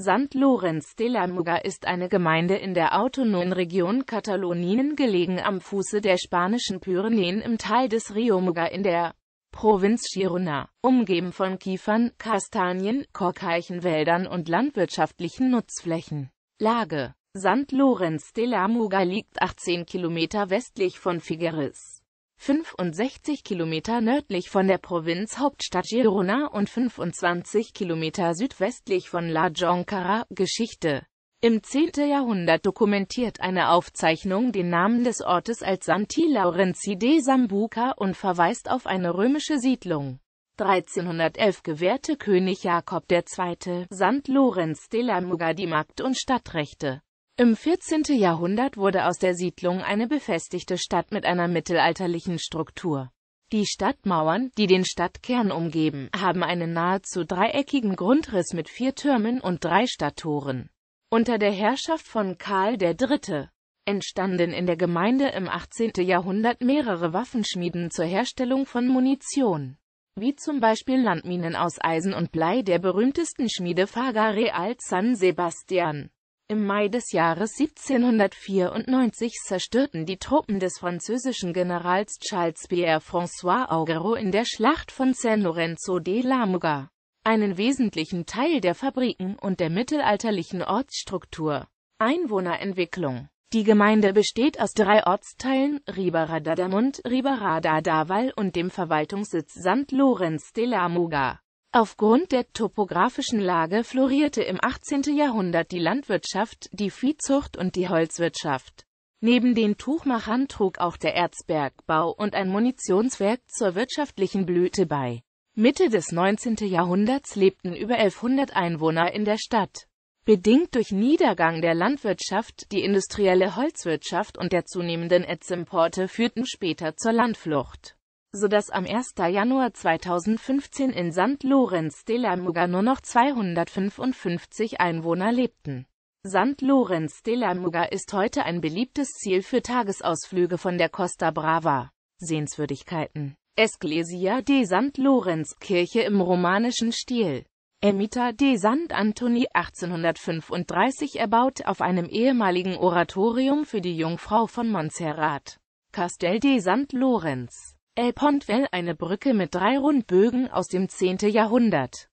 St. Lorenz de la Muga ist eine Gemeinde in der autonomen Region Katalonien gelegen am Fuße der spanischen Pyrenäen im Tal des Rio Muga in der Provinz Girona, umgeben von Kiefern, Kastanien, Korkeichenwäldern und landwirtschaftlichen Nutzflächen. Lage St. Lorenz de la Muga liegt 18 Kilometer westlich von Figueres. 65 Kilometer nördlich von der Provinzhauptstadt Girona und 25 Kilometer südwestlich von La Joncara, Geschichte. Im 10. Jahrhundert dokumentiert eine Aufzeichnung den Namen des Ortes als Santi Laurenzi de Sambuca und verweist auf eine römische Siedlung. 1311 gewährte König Jakob II. Sant Lorenz de la Muga die Markt- und Stadtrechte. Im 14. Jahrhundert wurde aus der Siedlung eine befestigte Stadt mit einer mittelalterlichen Struktur. Die Stadtmauern, die den Stadtkern umgeben, haben einen nahezu dreieckigen Grundriss mit vier Türmen und drei Stadttoren. Unter der Herrschaft von Karl III. entstanden in der Gemeinde im 18. Jahrhundert mehrere Waffenschmieden zur Herstellung von Munition, wie zum Beispiel Landminen aus Eisen und Blei der berühmtesten Schmiede Faga Real San Sebastian. Im Mai des Jahres 1794 zerstörten die Truppen des französischen Generals Charles-Pierre François Augereau in der Schlacht von San Lorenzo de la Muga einen wesentlichen Teil der Fabriken und der mittelalterlichen Ortsstruktur. Einwohnerentwicklung Die Gemeinde besteht aus drei Ortsteilen, Riberada Damund, Riberada Daval und dem Verwaltungssitz St. Lorenz de la Muga. Aufgrund der topografischen Lage florierte im 18. Jahrhundert die Landwirtschaft, die Viehzucht und die Holzwirtschaft. Neben den Tuchmachern trug auch der Erzbergbau und ein Munitionswerk zur wirtschaftlichen Blüte bei. Mitte des 19. Jahrhunderts lebten über 1100 Einwohner in der Stadt. Bedingt durch Niedergang der Landwirtschaft, die industrielle Holzwirtschaft und der zunehmenden Erzimporte führten später zur Landflucht sodass am 1. Januar 2015 in St. Lorenz de la Muga nur noch 255 Einwohner lebten. St. Lorenz de la Muga ist heute ein beliebtes Ziel für Tagesausflüge von der Costa Brava. Sehenswürdigkeiten Esglesia de St. Lorenz, Kirche im romanischen Stil. Emita de Sant Antoni 1835 erbaut auf einem ehemaligen Oratorium für die Jungfrau von Montserrat. Castel de St. Lorenz El Pontvel eine Brücke mit drei Rundbögen aus dem 10. Jahrhundert